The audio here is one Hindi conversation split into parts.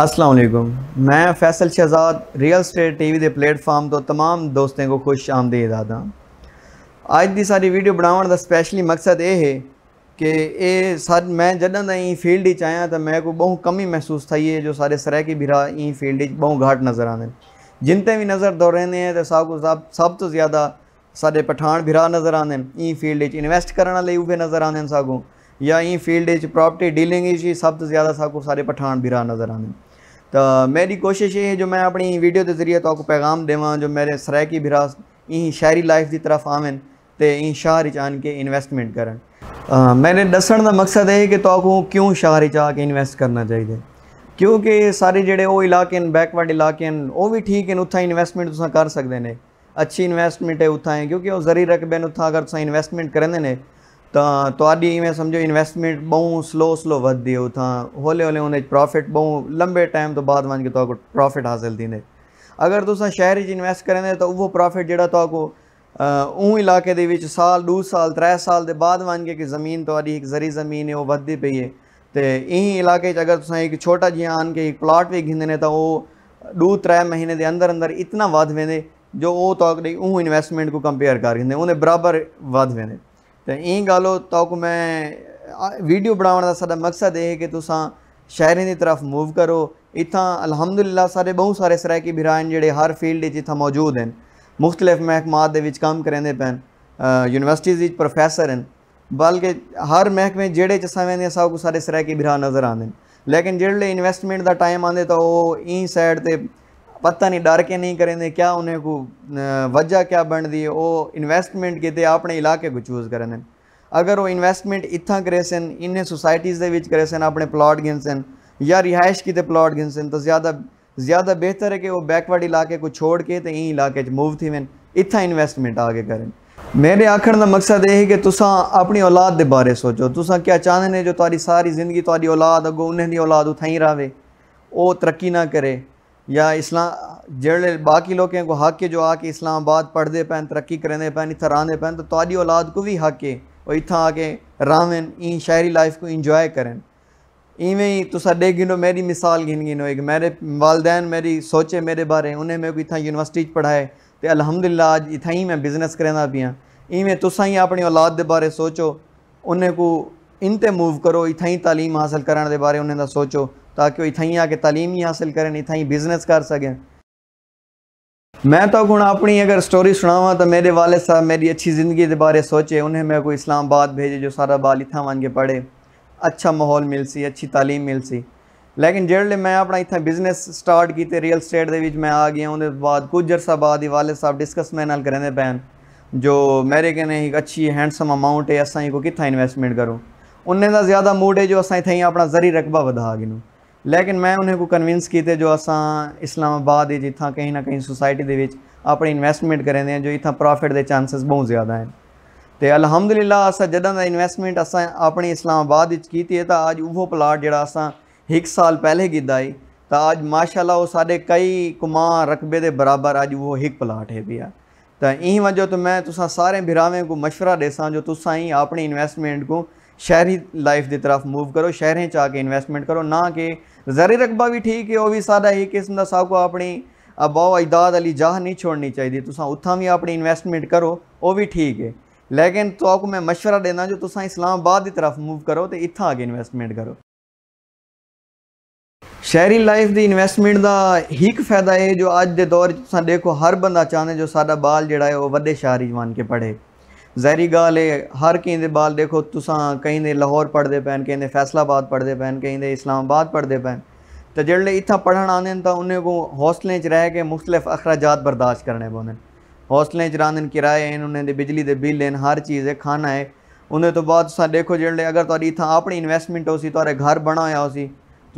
असलकुम मैं Faisal Shahzad real estate T V के प्लेटफॉर्म तो तमाम दोस्तों को खुश आमदी दादा अज की सारी वीडियो बनावन का स्पैशली मकसद ये है कि ये सर मैं जदों का ई फील्ड आया तो मैं को बहुत कमी महसूस थी है जो सारे सरैकी बिरा ई फील्ड बहुत घाट नज़र आते हैं जिनते भी नज़र दौड़ रहे हैं तो सब कुछ सब सब तो ज़्यादा साढ़े पठान बिरा नज़र आते हैं ई फील्ड इनवैसट करने उ नज़र हैं सगों या ई फील्ड प्रॉपर्टी डीलिंग सब तो ज़्यादा सब को सारे पठान बिरा नज़र आने हैं तो मेरी कोशिश ये है जो मैं अपनी वीडियो के जरिए तो पैगाम देव जो मेरे सरायकी बिरास इं शहरी लाइफ की तरफ आवन तो यहीं शहर आन के इन्वेस्टमेंट कर आ, मेरे का मकसद है कि तो क्यों शहर आके इन्वेस्ट करना चाहिए क्योंकि सारे जोड़े वो इलाके बैकवर्ड इलाके वो भी ठीक हैं उत्था इन्वेस्टमेंट तुम कर सकते हैं अच्छी इन्वेस्टमेंट है उत्था क्योंकि वो जरी रकबे उत्था अगर तुम इन्वेस्टमेंट करेंगे त तॾहिं में सम्झो इन्वेस्टमेंट ॿऊं स्लो स्लो वधंदी उतां होले होले हुन जी प्रॉफिट ॿऊं लंबे टाइम तो बाद वञी तव्हांखे प्रॉफिट हासिलु थींदे अगरि तुसां शहर च इन्वेस्ट करंदे त उहो प्रॉफिट जेह्ड़ा तव्हांको ਉਹ ਇਲਾਕੇ ਦੇ ਵਿੱਚ ਸਾਲ 2 ਸਾਲ 3 ਸਾਲ ਦੇ ਬਾਅਦ ਮੰਨ ਕੇ ਕਿ ਜ਼ਮੀਨ ਤੁਹਾਡੀ ਇੱਕ ਜ਼ਰੀ ਜ਼ਮੀਨ ਹੈ ਉਹ ਵੱਧਦੀ ਪਈ ਹੈ ਤੇ ਇਹੀ ਇਲਾਕੇ 'ਚ ਅਗਰ ਤੁਸੀਂ ਇੱਕ ਛੋਟਾ ਜਿਹਾ ਆਣ ਕੇ ਇੱਕ ਪਲਾਟ ਵੀ ਗਿੰਦੇ ਨੇ ਤਾਂ ਉਹ 2-3 ਮਹੀਨੇ ਦੇ ਅੰਦਰ ਅੰਦਰ ਇਤਨਾ ਵੱਧ ਵੇਂਦੇ ਜੋ ਉਹ ਤੌਕ ਦੇ ਉਹ ਇਨਵੈਸਟਮੈਂਟ ਕੋ ਕੰਪੇਅਰ ਕਰ ਗਿੰਦੇ ਉਹਨੇ ਬਰਾਬਰ ਵੱਧ ਵੇਂਦੇ त ईअं ॻाल्हि तौक़ु में वीडियो बनाने का साढा मक़सदु एह् कि तुसां शायरें दी तरफ मूव करो इतना अलहमदुल्ला साढ़े बहुत सारे सराइकी भ्रा आहिनि जेह्ड़े हर फील्ड च इत्थां मौजूद आहिनि मुख़्तलिफ़ महकमात दे विच कम्म यूनिवर्सिटीज़ विच प्रोफैसर बल्कि हर महकमे जेह्ड़े च असां वेंदे सारे सराइकी भ्रा नज़र आंदे लेकिन जेल्लै इन्वेस्टमेंट का टाइम आते त ओह् ईं साइड ते पता नहीं डर के नहीं करेंगे क्या उन्हें को वजह क्या बन दी वो इन्वेस्टमेंट कितने अपने इलाके को चूज़ कर अगर वो इन्वेस्टमेंट इतना करे सन इन्हें सोसाइटीज़ के करे सन अपने प्लॉट गिन सन या रिहायश कितने प्लॉट गिन सन तो ज़्यादा ज़्यादा बेहतर है कि वो बैकवर्ड इलाके को छोड़ के तो इन इलाके मूव थी वन इतना इन्वेस्टमेंट आगे करें मेरे आखिर का मकसद यही कि तुसा अपनी औलाद के बारे सोचो तुसा क्या चाहते जो तारी सारी जिंदगी औलाद अगो उन्हें औलाद उठाई रहे वो तरक्की ना करे या इस्लाम जड़े बाकी लोग को हक़ जो आके इस्लामाबाद पढ़ते पैन तरक्की करेंदे पैन इतना रहा पैन तो तुहारी औलाद को भी हक़ है और इतना आके रावन ई शायरी लाइफ को इंजॉय करें इवें ही तुसा डे गिनो मेरी मिसाल गिन गिनो एक मेरे वालदेन मेरी सोचे मेरे बारे उन्हें मेरे को इतना यूनिवर्सिटी पढ़ाए तो अलहमदिल्ला अज इतना ही मैं बिजनेस करेंदा पियाँ इवें तुसा ही अपनी औलाद के बारे सोचो उन्हें को इनते मूव करो इथा ही हासिल करण बारे उन्हें सोचो ताकि इथा आके तालीम ही हासिल करन इथा बिजनेस कर सकें मैं तो हूँ अपनी अगर स्टोरी सुनावा तो मेरे वाले साहब मेरी अच्छी ज़िंदगी के बारे सोचे उन्हें मैं कोई इस्लामाबाद भेजे जो सारा बाल इतना वन के पढ़े अच्छा माहौल मिल सी अच्छी तालीम मिल सी लेकिन जेडले मैं अपना इतना बिजनेस स्टार्ट किए रियल स्टेट के मैं आ गया उन्हें बाद कुछ अरसा बाद ही वाले साहब डिस्कस मेरे नाल करेंदे पैन जो मेरे कहने एक अच्छी हैंडसम अमाउंट है असा को कितना इन्वेस्टमेंट करो उन्हें का ज़्यादा मूड है जो इतना इतें अपना ज़री रकबा वधा गिनूँ लेकिन मैं उन्हें को कन्विंस किते जो असा इस्लामाबाद जितना कहीं ना कहीं सोसाइटी के अपनी इन्वेस्टमेंट करें दें जो इतना प्रॉफिट के चांसेस बहुत ज़्यादा हैं तो अलहमदुल्ला अस जदा का इन्वेस्टमेंट अस अपनी इस्लामाबाद की है तो अज वो प्लाट जरा असा एक साल पहले किता है तो अज माशाला वो साढ़े कई कुमां रकबे के बराबर अज वो एक प्लाट है भी तो इं वजह तो मैं तुसा सारे बिरावें को मशवरा देसा जो तुसा ही अपनी इन्वेस्टमेंट को शहरी लाइफ की तरफ मूव करो शहरें च आके इन्वैसटमेंट करो ना कि ਜ਼ਰੀ ਰਕਬਾ ਵੀ ਠੀਕ ਹੈ ਉਹ ਵੀ ਸਾਡਾ ਇੱਕ ਕਿਸਮ ਦਾ ਸਭ ਕੋ ਆਪਣੀ ਅਬਾਉ ਅਜਦਾਦ ਅਲੀ ਜਾਹ ਨਹੀਂ ਛੋੜਨੀ ਚਾਹੀਦੀ ਤੁਸੀਂ ਉੱਥਾਂ ਵੀ ਆਪਣੀ ਇਨਵੈਸਟਮੈਂਟ ਕਰੋ ਉਹ ਵੀ ਠੀਕ ਹੈ ਲੇਕਿਨ ਤੁਹਾਨੂੰ ਮੈਂ مشورہ ਦੇਣਾ ਜੋ ਤੁਸੀਂ ਇਸਲਾਮਾਬਾਦ ਦੀ ਤਰਫ ਮੂਵ ਕਰੋ ਤੇ ਇੱਥਾਂ ਆਗੇ ਇਨਵੈਸਟਮੈਂਟ ਕਰੋ ਸ਼ਹਿਰੀ ਲਾਈਫ ਦੀ ਇਨਵੈਸਟਮੈਂਟ ਦਾ ਇੱਕ ਫਾਇਦਾ ਹੈ ਜੋ ਅੱਜ ਦੇ ਦੌਰ 'ਚ ਤੁਸੀਂ ਦੇਖੋ ਹਰ ਬੰਦਾ ਚਾਹੁੰਦਾ ਜੋ ਸਾਡਾ ਬਾਲ ਜਿਹੜਾ ਹੈ ਉਹ ਵੱਡੇ ਸ਼ਹਿਰ ਹੀ ਬਣ ਕੇ ਪੜੇ जहरी ਗਾਲ है हर कहीं बाल देखो तुसा कहीं ਦੇ ਲਾਹੌਰ ਪੜਦੇ ਪੈਣ ਕਈ ਦੇ ਫੈਸਲਾਬਾਦ ਪੜਦੇ ਪੈਣ ਕਈ ਦੇ ਇਸਲਾਮਾਬਾਦ तो जड़े इतना पढ़ण आने तो उन्हें को हौसलें च रह के मुख्तलिफ अखराजात बर्दाश्त करने पौने हौसलें च रहने किराए हैं उन्हें बिजली के बिल हैं हर चीज़ है खाना है उन्हें तो बाद देखो जड़े अगर थोड़ी इतना अपनी इन्वेस्टमेंट हो सी घर बना हुआ हो सी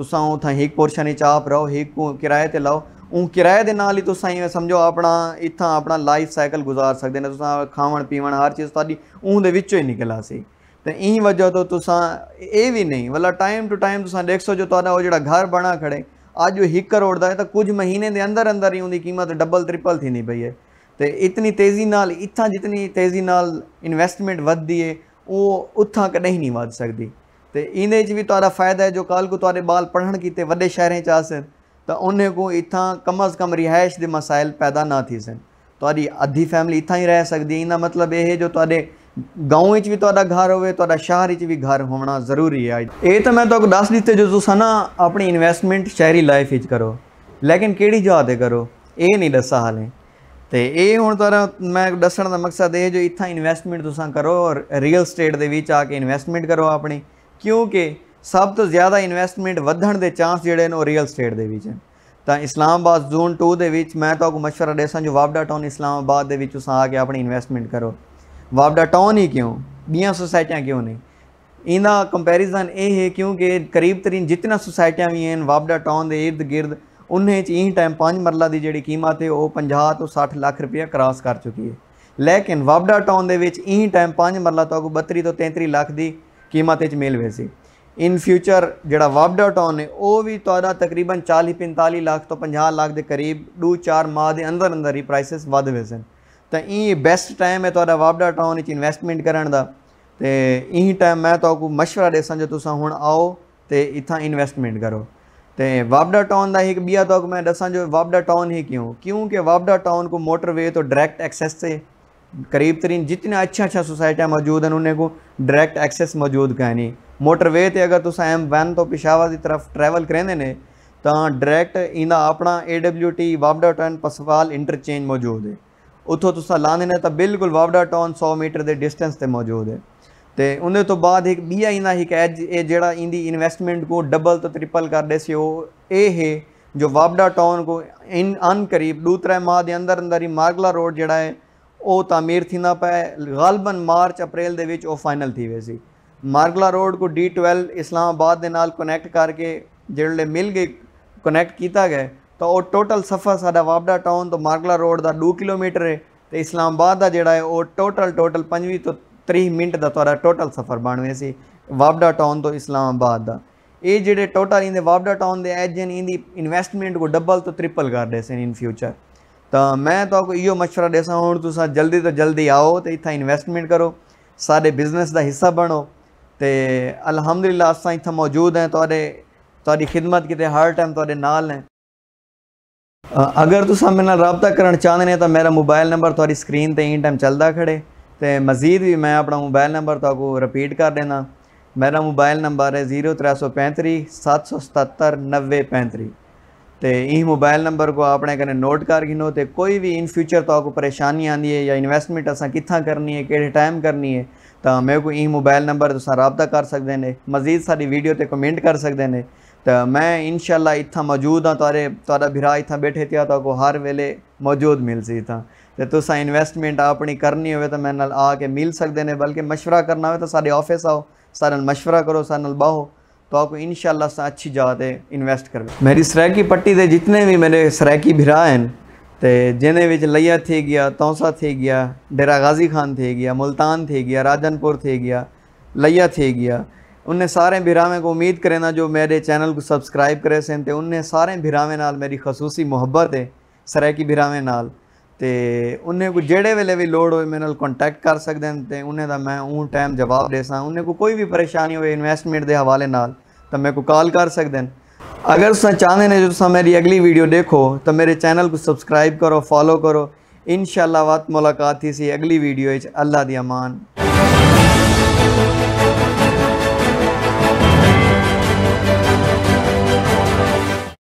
तुसा उतना एक पोर्शन ही आप रहो एक किराए पर लाओ ਉਹ ਕਿਰਾਏ ਦੇ ਨਾਲ ਹੀ ਤੁਸੀਂ ਸਮਝੋ ਆਪਣਾ ਇੱਥਾਂ ਆਪਣਾ ਲਾਈਫ ਸਾਈਕਲ ਗੁਜ਼ਾਰ ਸਕਦੇ ਨੇ ਤੁਸੀਂ ਖਾਵਣ ਪੀਵਣ ਹਰ ਚੀਜ਼ ਤੁਹਾਡੀ ਉਹਦੇ ਵਿੱਚੋਂ ਹੀ ਨਿਕਲ ਆਸੀ ਤੇ ਇਹੀ ਵਜ੍ਹਾ ਤੋਂ ਤੁਸੀਂ ਇਹ ਵੀ ਨਹੀਂ ਵਲਾ ਟਾਈਮ ਟੂ ਟਾਈਮ ਤੁਸੀਂ ਦੇਖੋ ਜੋ ਤੁਹਾਡਾ ਉਹ ਜਿਹੜਾ ਘਰ ਬਣਾ ਖੜੇ ਅੱਜ ਉਹ 1 ਕਰੋੜ ਦਾ ਹੈ ਤਾਂ ਕੁਝ ਮਹੀਨੇ ਦੇ ਅੰਦਰ ਅੰਦਰ ਹੀ ਉਹਦੀ ਕੀਮਤ ਡਬਲ ਟ੍ਰਿਪਲ ਥੀਂਦੀ ਪਈ ਹੈ ਤੇ ਇਤਨੀ ਤੇਜ਼ੀ ਨਾਲ ਇੱਥਾਂ ਜਿਤਨੀ ਤੇਜ਼ੀ ਨਾਲ ਇਨਵੈਸਟਮੈਂਟ ਵੱਧਦੀ ਹੈ ਉਹ ਉੱਥਾਂ ਕਦੇ ਨਹੀਂ ਵੱਧ ਸਕਦੀ ਤੇ ਇਹਦੇ 'ਚ ਵੀ ਤੁਹਾਡਾ ਫਾਇਦਾ ਹੈ ਜੋ ਕੱਲ ਕੋ ਤੁਹਾਡੇ ਬਾਲ ਪੜ੍ਹਨ ਕੀਤੇ ਵੱਡੇ ਸ਼ਹਿਰਾਂ 'ਚ ਆਸਨ त उन खां इथां कम अज़ कम रिहाइश जे मसाइल पैदा न थी सघनि ਤੁਹਾਡੀ ਅੱਧੀ ਫੈਮਿਲੀ ਇੱਥਾਂ ਹੀ ਰਹਿ ਸਕਦੀ ਹੈ ਇਹਦਾ ਮਤਲਬ ਇਹ ਜੋ ਤੁਹਾਡੇ گاؤں ਵਿੱਚ ਵੀ ਤੁਹਾਡਾ ਘਰ ਹੋਵੇ ਤੁਹਾਡਾ ਸ਼ਹਿਰ ਵਿੱਚ ਵੀ ਘਰ ਹੋਣਾ ਜ਼ਰੂਰੀ ਹੈ ਇਹ ਤਾਂ ਮੈਂ ਤੁਹਾਨੂੰ ਦੱਸ ਦਿੱਤੇ ਜੋ ਤੁਸੀਂ ਨਾ ਆਪਣੀ ਇਨਵੈਸਟਮੈਂਟ ਸ਼ਹਿਰੀ ਲਾਈਫ ਵਿੱਚ ਕਰੋ ਲੇਕਿਨ ਕਿਹੜੀ ਜਗ੍ਹਾ ਤੇ ਕਰੋ ਇਹ ਨਹੀਂ ਦੱਸਾ ਹਾਲੇ ਤੇ ਇਹ ਹੁਣ ਤੁਹਾਡਾ ਮੈਂ ਦੱਸਣ ਦਾ ਮਕਸਦ ਇਹ ਜੋ ਇੱਥਾਂ ਇਨਵੈਸਟਮੈਂਟ ਤੁਸੀਂ ਕਰੋ ਔਰ ਰੀਅਲ ਸਟੇਟ ਦੇ ਵਿੱਚ ਆ ਕੇ ਇਨਵੈਸਟਮੈਂਟ ਕਰੋ ਆਪਣੀ ਕਿਉਂਕਿ ਸਭ ਤੋਂ ਜ਼ਿਆਦਾ ਇਨਵੈਸਟਮੈਂਟ ਵਧਣ ਦੇ ਚਾਂਸ ਜਿਹੜੇ ਨੇ ਉਹ ਰੀਅਲ ਸਟੇਟ ਦੇ ਵਿੱਚ ਤਾਂ ਇਸਲਾਮਾਬਾਦ ਜ਼ੋਨ 2 ਦੇ ਵਿੱਚ ਮੈਂ ਤੁਹਾਨੂੰ ਮਸ਼ਵਰਾ ਦੇਸਾਂ ਜੋ ਵਾਬਡਾ ਟਾਊਨ ਇਸਲਾਮਾਬਾਦ ਦੇ ਵਿੱਚ ਉਸਾਂ ਆ ਕੇ ਆਪਣੀ ਇਨਵੈਸਟਮੈਂਟ ਕਰੋ ਵਾਬਡਾ ਟਾਊਨ ਹੀ ਕਿਉਂ ਬੀਆਂ ਸੁਸਾਇਟੀਆਂ ਕਿਉਂ ਨਹੀਂ ਇਹਦਾ ਕੰਪੈਰੀਜ਼ਨ ਇਹ ਹੈ ਕਿਉਂਕਿ ਕਰੀਬ ਤਰੀਨ ਜਿੰਨਾ ਸੁਸਾਇਟੀਆਂ ਵੀ ਹਨ ਵਾਬਡਾ ਟਾਊਨ ਦੇ ird gird ਉਹਨੇ ਚ ਇਹ ਟਾਈਮ 5 ਮਰਲਾ ਦੀ ਜਿਹੜੀ ਕੀਮਤ ਹੈ ਉਹ 50 ਤੋਂ 60 ਲੱਖ ਰੁਪਏ ਕ੍ਰਾਸ ਕਰ ਚੁੱਕੀ ਹੈ ਲੇਕਿਨ ਵਾਬਡਾ ਟਾਊਨ ਦੇ ਵਿੱਚ ਇਹ ਟਾਈਮ 5 ਮਰਲਾ ਤੋਂ 32 ਤੋਂ 33 ਲੱਖ ਦੀ ਕੀਮਤ ਵਿੱਚ ਮਿਲ ਵੇ ਸੀ ਇਨ ਫਿਊਚਰ ਜਿਹੜਾ ਵਬ ਡਾਟ ਔਨ ਹੈ ਉਹ ਵੀ ਤੁਹਾਡਾ ਤਕਰੀਬਨ 40 45 ਲੱਖ ਤੋਂ 50 ਲੱਖ ਦੇ ਕਰੀਬ ਡੂ 4 ਮਾਹ ਦੇ ਅੰਦਰ ਅੰਦਰ ਹੀ ਪ੍ਰਾਈਸਸ ਵਧ ਗਏ ਸਨ ਤਾਂ ਇਹ ਬੈਸਟ ਟਾਈਮ ਹੈ ਤੁਹਾਡਾ ਵਬ ਡਾਟ ਔਨ ਵਿੱਚ ਇਨਵੈਸਟਮੈਂਟ ਕਰਨ ਦਾ ਤੇ ਇਹ ਟਾਈਮ ਮੈਂ ਤੁਹਾਨੂੰ مشورہ ਦੇਸਾਂ ਜੋ ਤੁਸੀਂ ਹੁਣ ਆਓ ਤੇ ਇਥਾਂ ਇਨਵੈਸਟਮੈਂਟ ਕਰੋ ਤੇ ਵਾਬਡਾ ਟਾਊਨ ਦਾ ਇੱਕ ਬਿਆ ਤੱਕ ਮੈਂ ਦੱਸਾਂ ਜੋ ਵਾਬਡਾ ਟਾਊਨ ਹੀ ਕਿਉਂ ਕਿਉਂਕਿ वाबडा टाउन को मोटरवे तो डायरेक्ट एक्सेस से करीब तरीन जितने अच्छा अच्छा सोसाइटियाँ मौजूद हैं उन्हें को डायरेक्ट एक्सेस मौजूद कहनी ਮੋਟਰਵੇ ਤੇ ਅਗਰ ਤੁਸੀਂ ਐਮ M1 ਤੋਂ ਪਿਸ਼ਾਵਰ ਦੀ ਤਰਫ ਟਰੈਵਲ ਕਰਦੇ ਨੇ ਤਾਂ ਡਾਇਰੈਕਟ ਇਹਦਾ ਆਪਣਾ ਟੀ ਵਾਬਡਾ ਟਾਊਨ ਪਸਵਾਲ ਇੰਟਰਚੇਂਜ ਮੌਜੂਦ ਹੈ ਉੱਥੋਂ ਤੁਸੀਂ ਲਾਣੇ ਨੇ ਤਾਂ ਬਿਲਕੁਲ ਵਾਬਡਾ ਟਾਊਨ 100 ਮੀਟਰ ਦੇ ਡਿਸਟੈਂਸ ਤੇ ਮੌਜੂਦ ਹੈ ਤੇ ਉਹਦੇ ਤੋਂ ਬਾਅਦ ਇੱਕ ਬੀਆ ਇਹਨਾਂ ਹੀ ਕਹਿ ਇਹ ਜਿਹੜਾ ਇਹਦੀ ਇਨਵੈਸਟਮੈਂਟ ਕੋ ਡਬਲ ਤੋਂ ਟ੍ਰਿਪਲ ਕਰ ਸੀ ਉਹ ਇਹ ਹੈ ਜੋ ਵਾਬਡਾ ਟਾਊਨ ਕੋ ਇਨ ਅਨ ਕਰੀਬ ਦੂਤਰਾ ਮਾ ਦੇ ਅੰਦਰ ਅੰਦਰ ਹੀ ਮਾਰਗਲਾ ਰੋਡ ਜਿਹੜਾ ਹੈ ਉਹ ਤਾਮੀਰ ਥੀਨਾ ਪਏ ਗਾਲਬਨ ਮਾਰਚ ਅਪ੍ਰੈਲ ਦੇ ਵਿੱਚ ਉਹ ਫਾਈਨਲ ਥੀ ਵੇ ਸੀ ਮਾਰਗਲਾ ਰੋਡ ਕੋ D12 ਇਸਲਾਮਾਬਾਦ ਦੇ ਨਾਲ ਕਨੈਕਟ ਕਰਕੇ ਜਿਹੜੇ ਮਿਲ ਗਏ ਕਨੈਕਟ ਕੀਤਾ ਗਿਆ ਤਾਂ ਉਹ ਟੋਟਲ ਸਫਾ ਸਾਡਾ ਵਾਬੜਾ ਟਾਊਨ ਤੋਂ ਮਾਰਗਲਾ ਰੋਡ ਦਾ 2 ਕਿਲੋਮੀਟਰ ਹੈ ਤੇ ਇਸਲਾਮਾਬਾਦ ਦਾ ਜਿਹੜਾ ਹੈ ਉਹ ਟੋਟਲ ਟੋਟਲ 25 ਤੋਂ 30 ਮਿੰਟ ਦਾ ਤੁਹਾਡਾ ਟੋਟਲ ਸਫਰ ਬਣਵੇਂ ਸੀ ਵਾਬੜਾ ਟਾਊਨ ਤੋਂ ਇਸਲਾਮਾਬਾਦ ਦਾ ਇਹ ਜਿਹੜੇ ਟੋਟਲ ਇਹਦੇ ਵਾਬੜਾ ਟਾਊਨ ਦੇ ਐਜਨ ਇਹਦੀ ਇਨਵੈਸਟਮੈਂਟ ਕੋ ਡਬਲ ਤੋਂ ਟ੍ਰਿਪਲ ਕਰ ਦੇਸਨ ਇਨ ਫਿਊਚਰ ਤਾਂ ਮੈਂ ਤੁਹਾਨੂੰ ਇਹੋ مشورہ ਦੇਸਾਂ ਹੁਣ ਤੁਸੀਂ ਜਲਦੀ ਤੋਂ ਜਲਦੀ ਆਓ ਤੇ ਇੱਥਾ ਇਨਵੈਸਟਮੈਂਟ ਕਰੋ ਸਾਡੇ ਬਿਜ਼ਨਸ ਦਾ ਹਿੱਸਾ ਬਣੋ तो अलहमदिल्ला अस इतना मौजूद हैं तोरे थोड़ी खिदमत कितने हर टाइम थोड़े नाल हैं अगर तुम मेरे नाल रबता करना चाहते हैं तो मेरा मोबाइल नंबर थोड़ी स्क्रीन पर इन टाइम चलता खड़े तो मजीद भी मैं अपना मोबाइल नंबर तो रिपीट कर देना मेरा मोबाइल नंबर है जीरो त्रै सौ पैंतरी सत्त सौ सतर नब्बे पैंतरी तो इस मोबाइल नंबर को अपने कहीं नोट कर गिनो तो कोई भी इन फ्यूचर तो परेशानी आँदी है या इन्वेस्टमेंट असा कितना करनी है कि टाइम करनी है तो मेरे को ई मोबाइल नंबर राबता कर सकते हैं मजीद सारी वीडियो से कमेंट कर सकते हैं तो मैं इन शाला इतना मौजूद हाँ तारे तुरा बिरा इतना बैठे थे तो हर वेले मौजूद मिल सी इतना तो तुसा इन्वेस्टमेंट अपनी करनी हो तो मैं आके मिल सकते हैं बल्कि मशवरा करना हो तो सारे ऑफिस आओ सारे मशवरा करो सारे बहो तो आपको इनशाला अच्छी जगह इन्वेस्ट करो मेरी सरैकी पट्टी के जितने भी मेरे सरैकी बिरा हैं तो જેને વિચ લૈયા થઈ ગયા તોસા થઈ ગયા ડેરા ગાઝી ખાન થઈ ગયા મુલતાન થઈ राजनपुर थे गया લૈયા થઈ गया उनने सारे भिरावें को उम्मीद करें ना जो मेरे चैनल को सब्सक्राइब करे सन तो उनने सारे भिरावें नाल मेरी खसूसी मुहब्बत है सरैकी भिरावें नाल ते उन्हें को जड़े वेले भी लोड हो मेरे कॉन्टैक्ट कर सकते हैं तो उन्हें का मैं ऊँ टाइम जवाब दे सा उन्हें को कोई भी परेशानी हो इन्वेस्टमेंट के हवाले नाल तो मेरे को कॉल कर सकते हैं अगर उसने चाहते ने जो मेरी अगली वीडियो देखो तो मेरे चैनल को सब्सक्राइब करो फॉलो करो इन शाला मुलाकात थी सी अगली वीडियो अल्लाह दी अमान